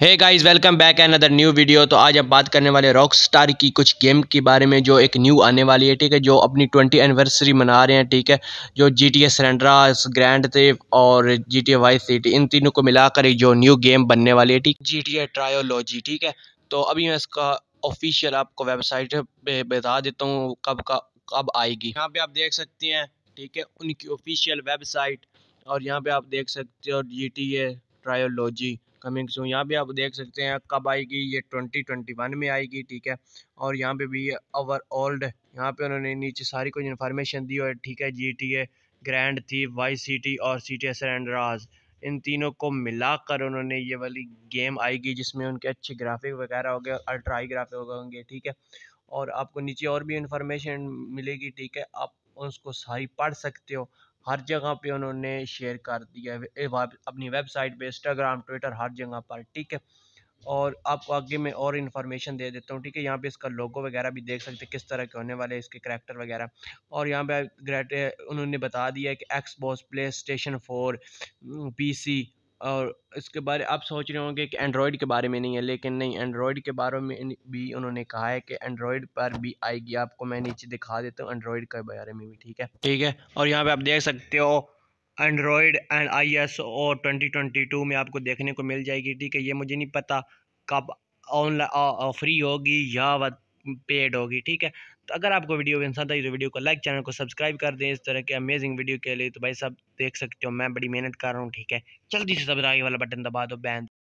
है guys welcome back another new video तो आज हम बात करने वाले रॉक स्टार की कुछ गेम के बारे में जो एक न्यू आने वाली है ठीक है जो अपनी ट्वेंटी एनिवर्सरी मना रहे हैं ठीक है जो जी टी ए सरेंड्रा ग्रैंड थे और G T A vice city इन तीनों को मिलाकर एक जो न्यू गेम बनने वाली है ठीक जी टी ए ट्रायोलॉजी ठीक है तो अभी मैं इसका ऑफिशियल आपको वेबसाइट पर बता देता हूँ कब का कब आएगी यहाँ पे आप देख सकते हैं ठीक है उनकी ऑफिशियल वेबसाइट और यहाँ पे आप देख सकते हो G T A trilogy coming soon यहाँ पे आप देख सकते हैं कब आएगी ये ट्वेंटी ट्वेंटी वन में आएगी ठीक है और यहाँ पे भी अवर ओल्ड यहाँ पे उन्होंने नीचे सारी कुछ इन्फॉर्मेशन दी और ठीक है जी टी ए ग्रैंड थी वाई सी टी और सी टी एस एंड राज इन तीनों को मिलाकर उन्होंने ये वाली गेम आएगी जिसमें उनके अच्छे ग्राफिक वगैरह हो गए अल्ट्रा हाई ग्राफिक हो होंगे ठीक है और आपको नीचे और भी इन्फॉर्मेशन मिलेगी ठीक है आप उसको सारी पढ़ सकते हो हर जगह पे उन्होंने शेयर कर दिया अपनी वेबसाइट पे इंस्टाग्राम ट्विटर हर जगह पर ठीक है और आपको आगे मैं और इन्फॉर्मेशन दे देता हूँ ठीक है यहाँ पे इसका लोगो वगैरह भी देख सकते हैं किस तरह के होने वाले इसके करैक्टर वगैरह और यहाँ पे ग्रेट उन्होंने बता दिया है कि Xbox PlayStation four P C और इसके बारे आप सोच रहे होंगे कि एंड्रॉयड के बारे में नहीं है लेकिन नहीं एंड्रॉयड के बारे में भी उन्होंने कहा है कि एंड्रॉयड पर भी आएगी आपको मैं नीचे दिखा देता हूँ एंड्रॉयड के बारे में भी ठीक है ठीक है और यहाँ पे आप देख सकते हो Android and I S O twenty twenty two में आपको देखने को मिल जाएगी ठीक है ये मुझे नहीं पता कब ऑनलाइन फ्री होगी या पेड होगी ठीक है तो अगर आपको वीडियो पसंद आई तो वीडियो को लाइक चैनल को सब्सक्राइब कर दें इस तरह के अमेजिंग वीडियो के लिए तो भाई सब देख सकते हो मैं बड़ी मेहनत कर रहा हूँ ठीक है जल्दी से सब आगे वाला बटन दबा दो बैन